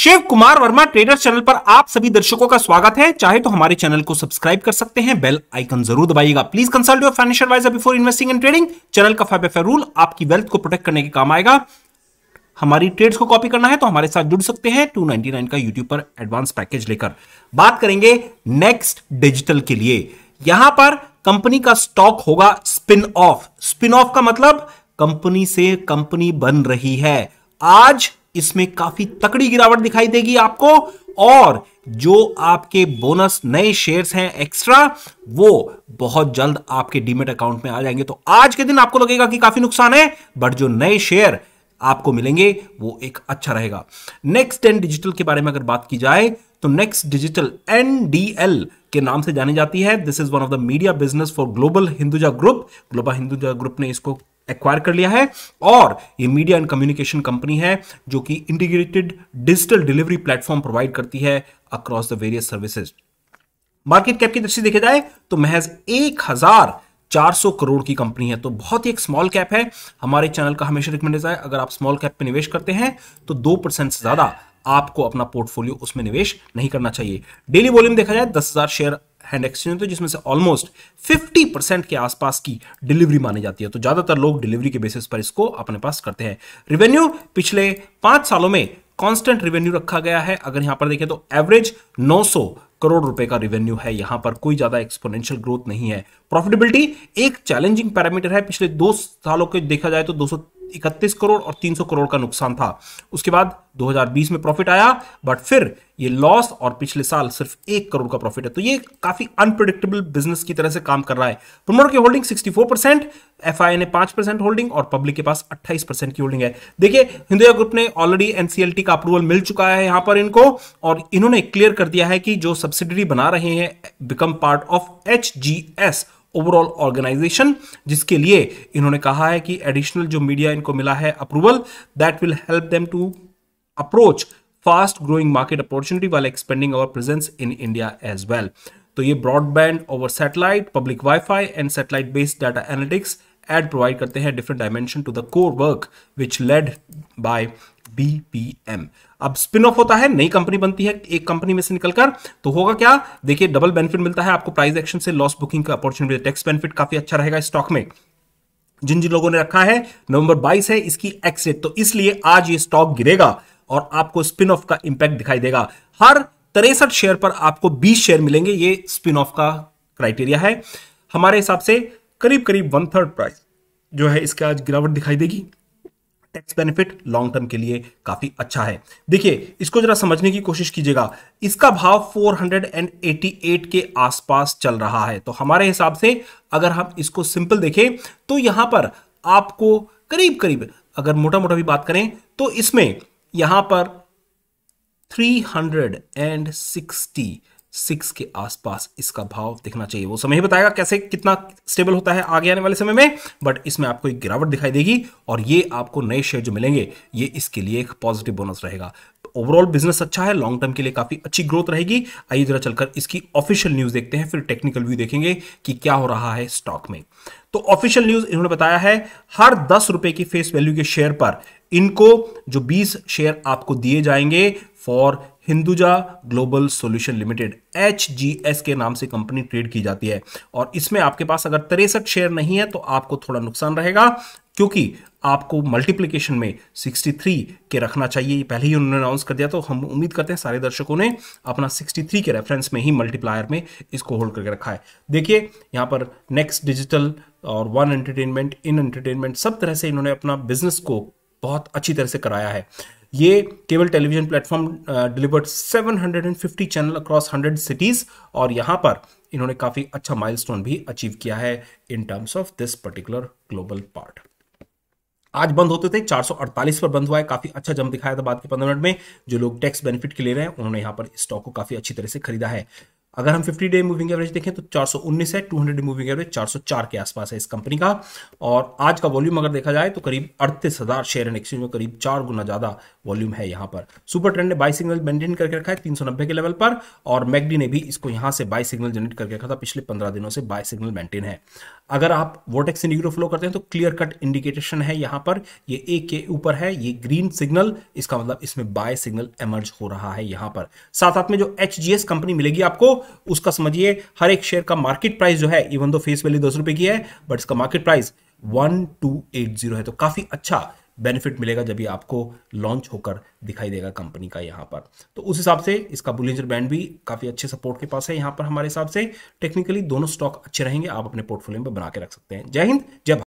Shiv Kumar Verma traders channel पर आप सभी दर्शकों का स्वागत है चाहे तो हमारे चैनल को सब्सक्राइब कर सकते हैं बेल आइकन जरूर दबाइएगा please consult your financial adviser before investing and trading channel का फाइव एफ रूल आपकी वेल्थ को प्रोटेक्ट करने के काम आएगा हमारी ट्रेड्स को कॉपी करना है तो हमारे साथ जुड़ सकते हैं टू का यूट्यूब पर एडवांस पैकेज लेकर बात करेंगे नेक्स्ट डिजिटल के लिए यहां पर कंपनी का स्टॉक होगा स्पिन ऑफ स्पिन ऑफ का मतलब कंपनी से कंपनी बन रही है आज इसमें काफी तकड़ी गिरावट दिखाई देगी आपको और जो आपके बोनस नए शेयर्स हैं एक्स्ट्रा वो बहुत जल्द आपके डीमेट अकाउंट में आ जाएंगे तो आज के दिन आपको लगेगा कि काफी नुकसान है बट जो नए शेयर आपको मिलेंगे वो एक अच्छा रहेगा नेक्स्ट एंड डिजिटल के बारे में अगर बात की जाए तो नेक्स्ट डिजिटल एनडीएल के नाम से जानी जाती है this is one of the media business for global Hinduja group global Hinduja group ने इसको एक्वायर कर लिया है और ये मीडिया एंड कम्युनिकेशन कंपनी है जो कि integrated digital delivery platform provide करती है across the various services market cap की दृष्टि देखा जाए तो महज एक हजार 400 करोड़ की कंपनी है तो बहुत ही एक स्मॉल कैप है हमारे चैनल का हमेशा रिकमेंडेड है अगर आप स्मॉल कैप में निवेश करते हैं तो दो परसेंट से ज्यादा आपको अपना पोर्टफोलियो उसमें निवेश नहीं करना चाहिए डेली वॉल्यूम देखा जाए दस हजार शेयर हैंड एक्सचेंज होते हैं जिसमें से ऑलमोस्ट 50 परसेंट के आसपास की डिलीवरी मानी जाती है तो ज़्यादातर लोग डिलीवरी के बेसिस पर इसको अपने पास करते हैं रिवेन्यू पिछले पांच सालों में कांस्टेंट रिवेन्यू रखा गया है अगर यहां पर देखें तो एवरेज 900 करोड़ रुपए का रिवेन्यू है यहां पर कोई ज्यादा एक्सपोनेंशियल ग्रोथ नहीं है प्रॉफिटेबिलिटी एक चैलेंजिंग पैरामीटर है पिछले दो सालों के देखा जाए तो दो इकतीस करोड़ और 300 करोड़ का नुकसान था उसके बाद 2020 में प्रॉफिट आया बट फिर ये लॉस और पिछले साल सिर्फ एक करोड़ का प्रॉफिट है तो ये काफी अनप्रडिक्टेबल बिजनेस की तरह से काम कर रहा है प्रमोटर की होल्डिंग 64 परसेंट एफ ने पांच परसेंट होल्डिंग और पब्लिक के पास 28 परसेंट की होल्डिंग है देखिए हिंदुया ग्रुप ने ऑलरेडी एनसीएलटी का अप्रूवल मिल चुका है यहां पर इनको और इन्होंने क्लियर कर दिया है कि जो सब्सिडरी बना रहे हैं become part of H overall organisation जिसके लिए इन्होंने कहा है कि एडिशनल जो मीडिया इनको मिला है approval that will help them to approach fast growing market opportunity वाले expanding our presence in India as well तो ये broadband over satellite public WiFi and satellite based data analytics and provide करते हैं different dimension to the core work which led by BPM अब spin off होता है नई company बनती है एक कंपनी में से निकलकर तो होगा क्या देखिए डबल बेनिफिट मिलता है आपको प्राइस एक्शन से लॉस बुकिंग का अपॉर्चुनिटी टैक्स बेनिफिट काफी अच्छा रहेगा स्टॉक में जिन जिन लोगों ने रखा है नवंबर 22 है इसकी एक्सिट तो इसलिए आज ये स्टॉक गिरेगा और आपको स्पिन ऑफ का इंपैक्ट दिखाई देगा हर तिरसठ शेयर पर आपको 20 शेयर मिलेंगे ये स्पिन ऑफ का क्राइटेरिया है हमारे हिसाब से करीब करीब वन थर्ड प्राइस जो है इसका आज गिरावट दिखाई देगी टैक्स बेनिफिट लॉन्ग टर्म के लिए काफी अच्छा है देखिए इसको जरा समझने की कोशिश कीजिएगा इसका भाव 488 के आसपास चल रहा है तो हमारे हिसाब से अगर हम इसको सिंपल देखें तो यहां पर आपको करीब करीब अगर मोटा मोटा भी बात करें तो इसमें यहां पर 360 सिक्स के आसपास इसका भाव दिखना चाहिए वो समय ही बताएगा कैसे कितना स्टेबल होता है आगे आने वाले समय में बट इसमें आपको एक गिरावट दिखाई देगी और ये आपको नए शेयर जो मिलेंगे ये इसके लिए एक पॉजिटिव बोनस रहेगा ओवरऑल बिजनेस अच्छा है लॉन्ग टर्म के लिए काफी अच्छी ग्रोथ रहेगी आइए जरा चलकर इसकी ऑफिशियल न्यूज देखते हैं फिर टेक्निकल व्यू देखेंगे कि क्या हो रहा है स्टॉक में तो ऑफिशियल न्यूज इन्होंने बताया है हर दस रुपए की फेस वैल्यू के शेयर पर इनको जो बीस शेयर आपको दिए जाएंगे for Hinduja global solution limited H के नाम से कंपनी ट्रेड की जाती है और इसमें आपके पास अगर तिरसठ शेयर नहीं है तो आपको थोड़ा नुकसान रहेगा क्योंकि आपको मल्टीप्लीकेशन में 63 के रखना चाहिए पहले ही उन्होंने अनाउंस कर दिया तो हम उम्मीद करते हैं सारे दर्शकों ने अपना 63 के रेफरेंस में ही मल्टीप्लायर में इसको होल्ड करके रखा है देखिए यहाँ पर नेक्स्ट डिजिटल और वन एंटरटेनमेंट इन एंटरटेनमेंट सब तरह से इन्होंने अपना बिजनेस को बहुत अच्छी तरह से कराया है ये cable television platform delivered 750 channel across 100 cities और यहां पर इन्होंने काफ़ी अच्छा माइलस्टोन भी अचीव किया है in terms of this particular global part आज बंद होते थे 448 पर बंद हुआ है काफी अच्छा जम दिखाया था बाद के 15 मिनट में जो लोग टैक्स बेनिफिट के ले रहे हैं उन्होंने यहाँ पर स्टॉक को काफी अच्छी तरह से खरीदा है अगर हम 50 डे मूविंग एवरेज देखें तो 419 है 200 डे मूविंग एवरेज 404 के आसपास है इस कंपनी का और आज का वॉल्यूम अगर देखा जाए तो करीब अड़तीस हज़ार शेयर एंड एक्सचेंज में करीब चार गुना ज़्यादा वॉल्यूम है यहाँ पर सुपर ट्रेंड ने बाई सिग्नल मेंटेन करके रखा है तीन के लेवल पर और मैगडी ने भी इसको यहां से बाई सिग्नल जनरेट करके रखा था पिछले पंद्रह दिनों से बाई सिग्नल मेंटेन है अगर आप वोटेक्स इन फ्लो करते हैं तो क्लियर कट इंडिकेटेशन है यहां पर ये एक के ऊपर है ये ग्रीन सिग्नल इसका मतलब इसमें बाय सिग्नल एमर्ज हो रहा है यहां पर साथ साथ में जो एच कंपनी मिलेगी आपको उसका समझिए हर एक शेयर का मार्केट प्राइस जो है इवन दो फेस वैल्यू दस रुपए की है बट इसका market price one two eight zero है तो काफी अच्छा बेनिफिट मिलेगा जब ये आपको लॉन्च होकर दिखाई देगा कंपनी का यहाँ पर तो उस हिसाब से इसका बुलेंजर बैंड भी काफ़ी अच्छे सपोर्ट के पास है यहाँ पर हमारे हिसाब से टेक्निकली दोनों स्टॉक अच्छे रहेंगे आप अपने पोर्टफोलियो में बना के रख सकते हैं जय हिंद जय